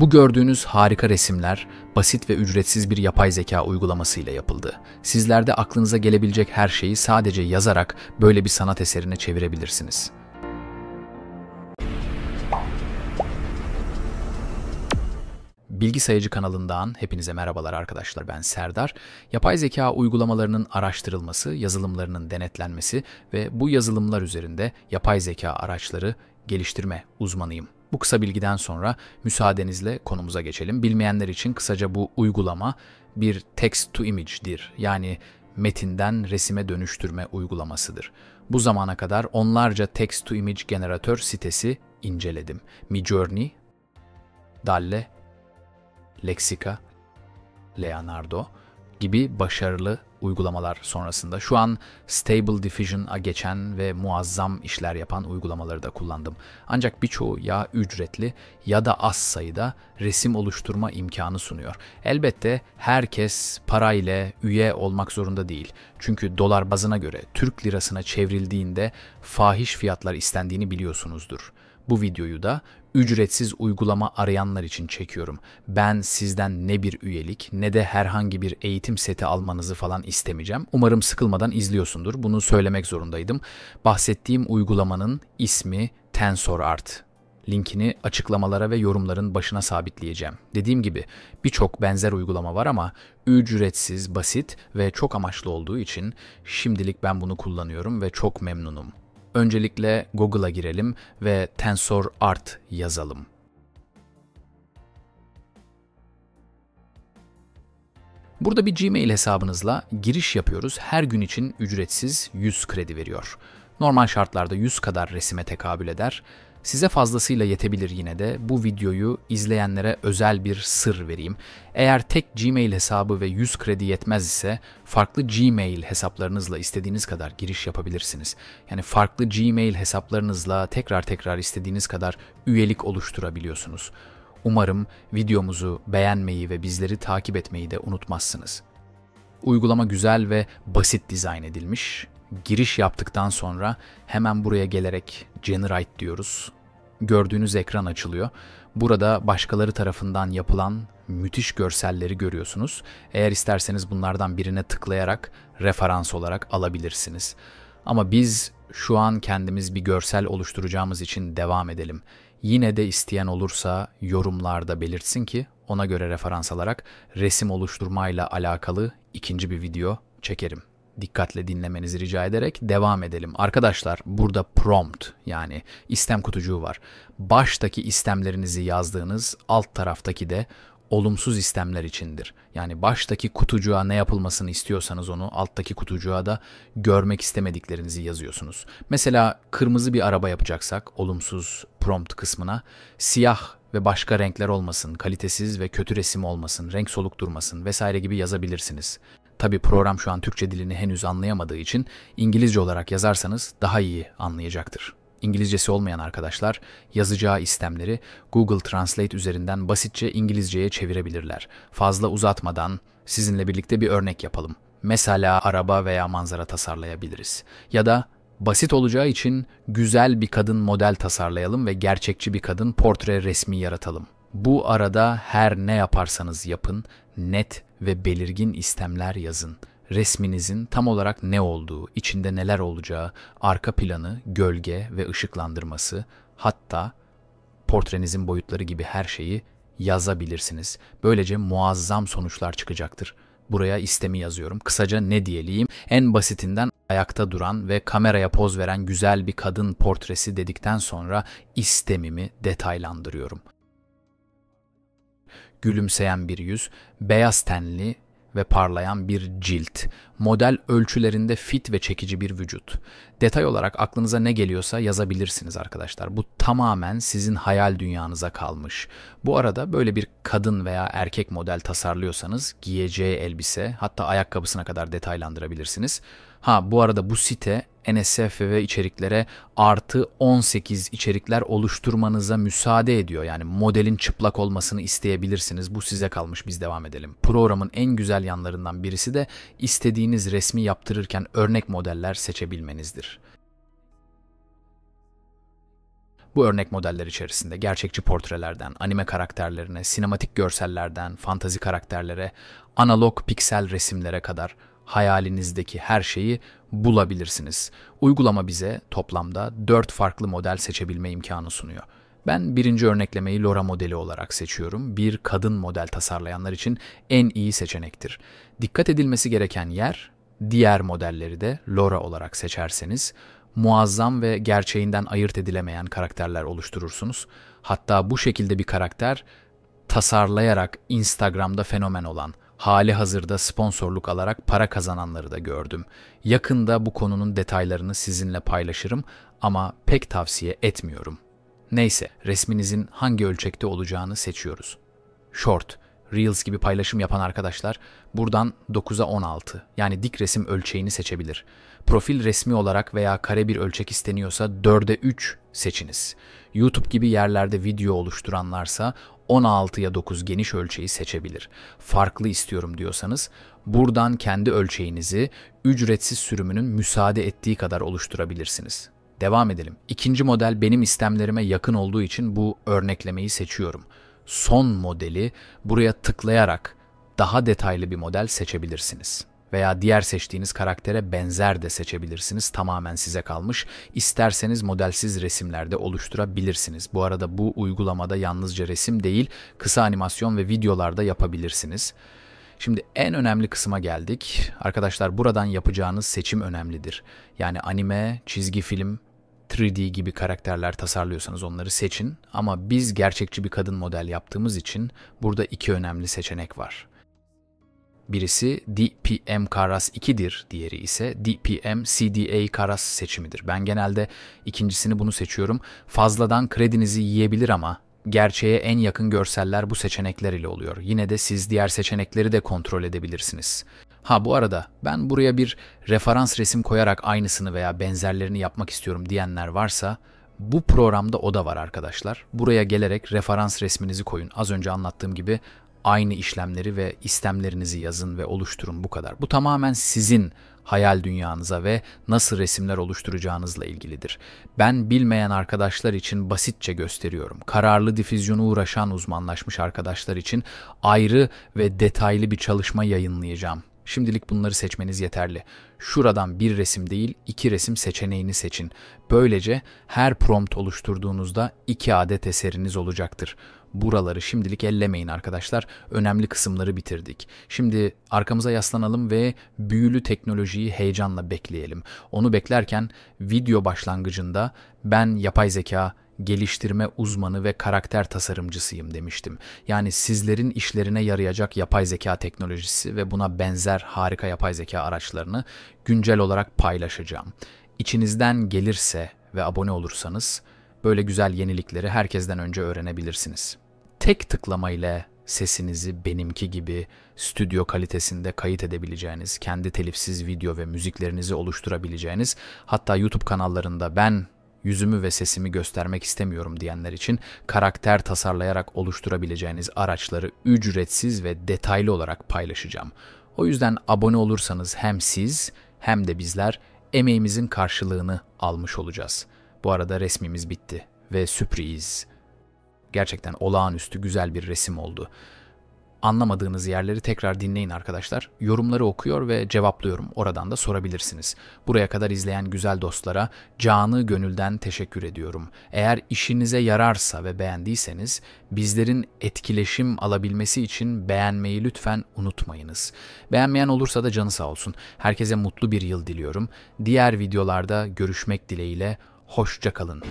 Bu gördüğünüz harika resimler basit ve ücretsiz bir yapay zeka uygulamasıyla yapıldı. Sizler de aklınıza gelebilecek her şeyi sadece yazarak böyle bir sanat eserine çevirebilirsiniz. Bilgi Sayıcı kanalından hepinize merhabalar arkadaşlar ben Serdar. Yapay zeka uygulamalarının araştırılması, yazılımlarının denetlenmesi ve bu yazılımlar üzerinde yapay zeka araçları geliştirme uzmanıyım. Bu kısa bilgiden sonra müsaadenizle konumuza geçelim. Bilmeyenler için kısaca bu uygulama bir text to image'dir. Yani metinden resime dönüştürme uygulamasıdır. Bu zamana kadar onlarca text to image generatör sitesi inceledim. Midjourney, Dalle, Lexica, Leonardo, gibi başarılı uygulamalar sonrasında. Şu an Stable Diffusion'a geçen ve muazzam işler yapan uygulamaları da kullandım. Ancak birçoğu ya ücretli ya da az sayıda resim oluşturma imkanı sunuyor. Elbette herkes parayla üye olmak zorunda değil. Çünkü dolar bazına göre Türk lirasına çevrildiğinde fahiş fiyatlar istendiğini biliyorsunuzdur. Bu videoyu da ücretsiz uygulama arayanlar için çekiyorum. Ben sizden ne bir üyelik ne de herhangi bir eğitim seti almanızı falan istemeyeceğim. Umarım sıkılmadan izliyorsundur. Bunu söylemek zorundaydım. Bahsettiğim uygulamanın ismi TensorArt. Linkini açıklamalara ve yorumların başına sabitleyeceğim. Dediğim gibi birçok benzer uygulama var ama ücretsiz, basit ve çok amaçlı olduğu için şimdilik ben bunu kullanıyorum ve çok memnunum. Öncelikle Google'a girelim ve Tensor Art yazalım. Burada bir Gmail hesabınızla giriş yapıyoruz. Her gün için ücretsiz 100 kredi veriyor. Normal şartlarda 100 kadar resime tekabül eder. Size fazlasıyla yetebilir yine de bu videoyu izleyenlere özel bir sır vereyim. Eğer tek Gmail hesabı ve 100 kredi yetmez ise farklı Gmail hesaplarınızla istediğiniz kadar giriş yapabilirsiniz. Yani farklı Gmail hesaplarınızla tekrar tekrar istediğiniz kadar üyelik oluşturabiliyorsunuz. Umarım videomuzu beğenmeyi ve bizleri takip etmeyi de unutmazsınız. Uygulama güzel ve basit dizayn edilmiş giriş yaptıktan sonra hemen buraya gelerek generate diyoruz. Gördüğünüz ekran açılıyor. Burada başkaları tarafından yapılan müthiş görselleri görüyorsunuz. Eğer isterseniz bunlardan birine tıklayarak referans olarak alabilirsiniz. Ama biz şu an kendimiz bir görsel oluşturacağımız için devam edelim. Yine de isteyen olursa yorumlarda belirtsin ki ona göre referans alarak resim oluşturmayla alakalı ikinci bir video çekerim dikkatle dinlemenizi rica ederek devam edelim. Arkadaşlar burada prompt yani istem kutucuğu var. Baştaki istemlerinizi yazdığınız alt taraftaki de olumsuz istemler içindir. Yani baştaki kutucuğa ne yapılmasını istiyorsanız onu alttaki kutucuğa da görmek istemediklerinizi yazıyorsunuz. Mesela kırmızı bir araba yapacaksak olumsuz prompt kısmına siyah ve başka renkler olmasın, kalitesiz ve kötü resim olmasın, renk soluk durmasın vesaire gibi yazabilirsiniz. Tabi program şu an Türkçe dilini henüz anlayamadığı için İngilizce olarak yazarsanız daha iyi anlayacaktır. İngilizcesi olmayan arkadaşlar yazacağı istemleri Google Translate üzerinden basitçe İngilizceye çevirebilirler. Fazla uzatmadan sizinle birlikte bir örnek yapalım. Mesela araba veya manzara tasarlayabiliriz. Ya da basit olacağı için güzel bir kadın model tasarlayalım ve gerçekçi bir kadın portre resmi yaratalım. Bu arada her ne yaparsanız yapın net ve belirgin istemler yazın. Resminizin tam olarak ne olduğu, içinde neler olacağı, arka planı, gölge ve ışıklandırması, hatta portrenizin boyutları gibi her şeyi yazabilirsiniz. Böylece muazzam sonuçlar çıkacaktır. Buraya istemi yazıyorum. Kısaca ne diyeliyim? En basitinden ayakta duran ve kameraya poz veren güzel bir kadın portresi dedikten sonra istemimi detaylandırıyorum gülümseyen bir yüz, beyaz tenli ve parlayan bir cilt, model ölçülerinde fit ve çekici bir vücut. Detay olarak aklınıza ne geliyorsa yazabilirsiniz arkadaşlar. Bu tamamen sizin hayal dünyanıza kalmış. Bu arada böyle bir kadın veya erkek model tasarlıyorsanız giyeceği elbise hatta ayakkabısına kadar detaylandırabilirsiniz. Ha bu arada bu site NSFW içeriklere artı 18 içerikler oluşturmanıza müsaade ediyor. Yani modelin çıplak olmasını isteyebilirsiniz. Bu size kalmış biz devam edelim. Programın en güzel yanlarından birisi de istediğiniz resmi yaptırırken örnek modeller seçebilmenizdir. Bu örnek modeller içerisinde gerçekçi portrelerden, anime karakterlerine, sinematik görsellerden, fantazi karakterlere, analog piksel resimlere kadar hayalinizdeki her şeyi bulabilirsiniz. Uygulama bize toplamda 4 farklı model seçebilme imkanı sunuyor. Ben birinci örneklemeyi Lora modeli olarak seçiyorum. Bir kadın model tasarlayanlar için en iyi seçenektir. Dikkat edilmesi gereken yer, diğer modelleri de Lora olarak seçerseniz muazzam ve gerçeğinden ayırt edilemeyen karakterler oluşturursunuz. Hatta bu şekilde bir karakter tasarlayarak Instagram'da fenomen olan hali hazırda sponsorluk alarak para kazananları da gördüm. Yakında bu konunun detaylarını sizinle paylaşırım ama pek tavsiye etmiyorum. Neyse, resminizin hangi ölçekte olacağını seçiyoruz. Short, Reels gibi paylaşım yapan arkadaşlar buradan 9'a 16 yani dik resim ölçeğini seçebilir. Profil resmi olarak veya kare bir ölçek isteniyorsa 4'e 3 seçiniz. YouTube gibi yerlerde video oluşturanlarsa 16'ya 9 geniş ölçeği seçebilir. Farklı istiyorum diyorsanız buradan kendi ölçeğinizi ücretsiz sürümünün müsaade ettiği kadar oluşturabilirsiniz. Devam edelim. İkinci model benim istemlerime yakın olduğu için bu örneklemeyi seçiyorum. Son modeli buraya tıklayarak daha detaylı bir model seçebilirsiniz veya diğer seçtiğiniz karaktere benzer de seçebilirsiniz. Tamamen size kalmış. İsterseniz modelsiz resimlerde oluşturabilirsiniz. Bu arada bu uygulamada yalnızca resim değil, kısa animasyon ve videolarda yapabilirsiniz. Şimdi en önemli kısma geldik. Arkadaşlar buradan yapacağınız seçim önemlidir. Yani anime, çizgi film, 3D gibi karakterler tasarlıyorsanız onları seçin ama biz gerçekçi bir kadın model yaptığımız için burada iki önemli seçenek var. Birisi DPM Karas 2'dir, diğeri ise DPM CDA Karas seçimidir. Ben genelde ikincisini bunu seçiyorum. Fazladan kredinizi yiyebilir ama gerçeğe en yakın görseller bu seçenekler ile oluyor. Yine de siz diğer seçenekleri de kontrol edebilirsiniz. Ha bu arada ben buraya bir referans resim koyarak aynısını veya benzerlerini yapmak istiyorum diyenler varsa bu programda o da var arkadaşlar. Buraya gelerek referans resminizi koyun. Az önce anlattığım gibi aynı işlemleri ve istemlerinizi yazın ve oluşturun bu kadar. Bu tamamen sizin hayal dünyanıza ve nasıl resimler oluşturacağınızla ilgilidir. Ben bilmeyen arkadaşlar için basitçe gösteriyorum. Kararlı difüzyonu uğraşan uzmanlaşmış arkadaşlar için ayrı ve detaylı bir çalışma yayınlayacağım. Şimdilik bunları seçmeniz yeterli. Şuradan bir resim değil, iki resim seçeneğini seçin. Böylece her prompt oluşturduğunuzda iki adet eseriniz olacaktır. Buraları şimdilik ellemeyin arkadaşlar. Önemli kısımları bitirdik. Şimdi arkamıza yaslanalım ve büyülü teknolojiyi heyecanla bekleyelim. Onu beklerken video başlangıcında ben yapay zeka geliştirme uzmanı ve karakter tasarımcısıyım demiştim. Yani sizlerin işlerine yarayacak yapay zeka teknolojisi ve buna benzer harika yapay zeka araçlarını güncel olarak paylaşacağım. İçinizden gelirse ve abone olursanız Böyle güzel yenilikleri herkesten önce öğrenebilirsiniz. Tek tıklamayla sesinizi benimki gibi stüdyo kalitesinde kayıt edebileceğiniz, kendi telifsiz video ve müziklerinizi oluşturabileceğiniz, hatta YouTube kanallarında ben yüzümü ve sesimi göstermek istemiyorum diyenler için karakter tasarlayarak oluşturabileceğiniz araçları ücretsiz ve detaylı olarak paylaşacağım. O yüzden abone olursanız hem siz hem de bizler emeğimizin karşılığını almış olacağız.'' Bu arada resmimiz bitti ve sürpriz. Gerçekten olağanüstü güzel bir resim oldu. Anlamadığınız yerleri tekrar dinleyin arkadaşlar. Yorumları okuyor ve cevaplıyorum. Oradan da sorabilirsiniz. Buraya kadar izleyen güzel dostlara canı gönülden teşekkür ediyorum. Eğer işinize yararsa ve beğendiyseniz bizlerin etkileşim alabilmesi için beğenmeyi lütfen unutmayınız. Beğenmeyen olursa da canı sağ olsun. Herkese mutlu bir yıl diliyorum. Diğer videolarda görüşmek dileğiyle. Hoşça kalın.